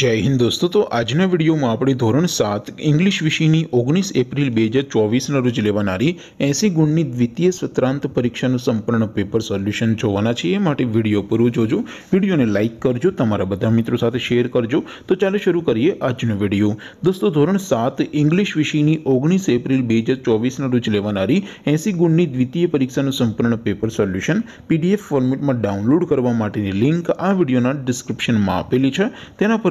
જય હિન્દ દોસ્તો તો આજના વિડીયોમાં આપણે ધોરણ સાત ઇંગ્લિશ વિષયની ઓગણીસ એપ્રિલ બે હજાર ચોવીસના રોજ લેવાનારી એંસી ગુણની દ્વિતીય સત્રાંત પરીક્ષાનું સંપૂર્ણ પેપર સોલ્યુશન જોવાના છે એ માટે વિડીયો પૂરું જોજો વિડીયોને લાઇક કરજો તમારા બધા મિત્રો સાથે શેર કરજો તો ચાલો શરૂ કરીએ આજનો વિડીયો દોસ્તો ધોરણ સાત ઇંગ્લિશ વિષયની ઓગણીસ એપ્રિલ બે હજાર ચોવીસના રોજ લેવાનારી એંસી ગુણની દ્વિતીય પરીક્ષાનું સંપૂર્ણ પેપર સોલ્યુશન પીડીએફ ફોર્મેટમાં ડાઉનલોડ કરવા માટેની લિંક આ વિડીયોના ડિસ્ક્રિપ્શનમાં આપેલી છે તેના પર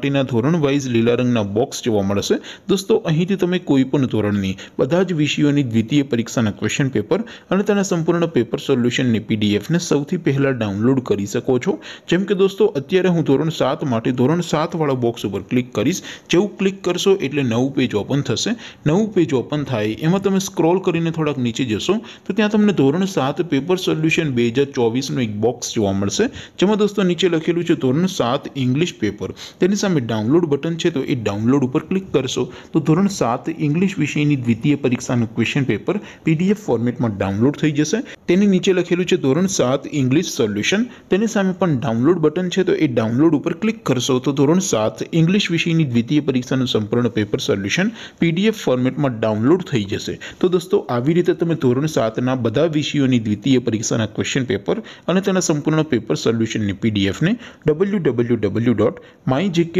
માટેના ધોરણ વાઇઝ લીલા રંગના બોક્સ જોવા મળશે દોસ્તો અહીંથી તમે કોઈ પણ ધોરણની બધા જ વિષયોની દ્વિતીય પરીક્ષાના ક્વેશ્ચન પેપર અને તેના સંપૂર્ણ પેપર સોલ્યુશનની પીડીએફને સૌથી પહેલાં ડાઉનલોડ કરી શકો છો જેમ કે દોસ્તો અત્યારે હું ધોરણ સાત માટે ધોરણ સાતવાળા બોક્સ ઉપર ક્લિક કરીશ જેવું ક્લિક કરશો એટલે નવું પેજ ઓપન થશે નવું પેજ ઓપન થાય એમાં તમે સ્ક્રોલ કરીને થોડાક નીચે જશો તો ત્યાં તમને ધોરણ સાત પેપર સોલ્યુશન બે હજાર ચોવીસનું એક બોક્સ જોવા મળશે જેમાં દોસ્તો નીચે લખેલું છે ધોરણ સાત ઇંગ્લિશ પેપર તેની સામે સામે ડાઉનલોડ બટન છે તો એ ડાઉનલોડ ઉપર ક્લિક કરશો તો ધોરણ સાત ઇંગ્લિશ વિષયની દ્વિતીય પરીક્ષાનું ક્વેશ્ચન પેપર પીડીએફ ફોર્મેટમાં ડાઉનલોડ થઈ જશે તેની નીચે લખેલું છે ધોરણ સાત ઇંગ્લિશ સોલ્યુશન તેની સામે પણ ડાઉનલોડ બટન છે તો એ ડાઉનલોડ ઉપર ક્લિક કરશો તો ધોરણ સાત ઇંગ્લિશ વિષયની દ્વિતીય પરીક્ષાનું સંપૂર્ણ પેપર સોલ્યુશન પીડીએફ ફોર્મેટમાં ડાઉનલોડ થઈ જશે તો દોસ્તો આવી રીતે તમે ધોરણ સાતના બધા વિષયોની દ્વિતીય પરીક્ષાના ક્વેશ્ચન પેપર અને તેના સંપૂર્ણ પેપર સોલ્યુશનની પીડીએફને W W W dot my JK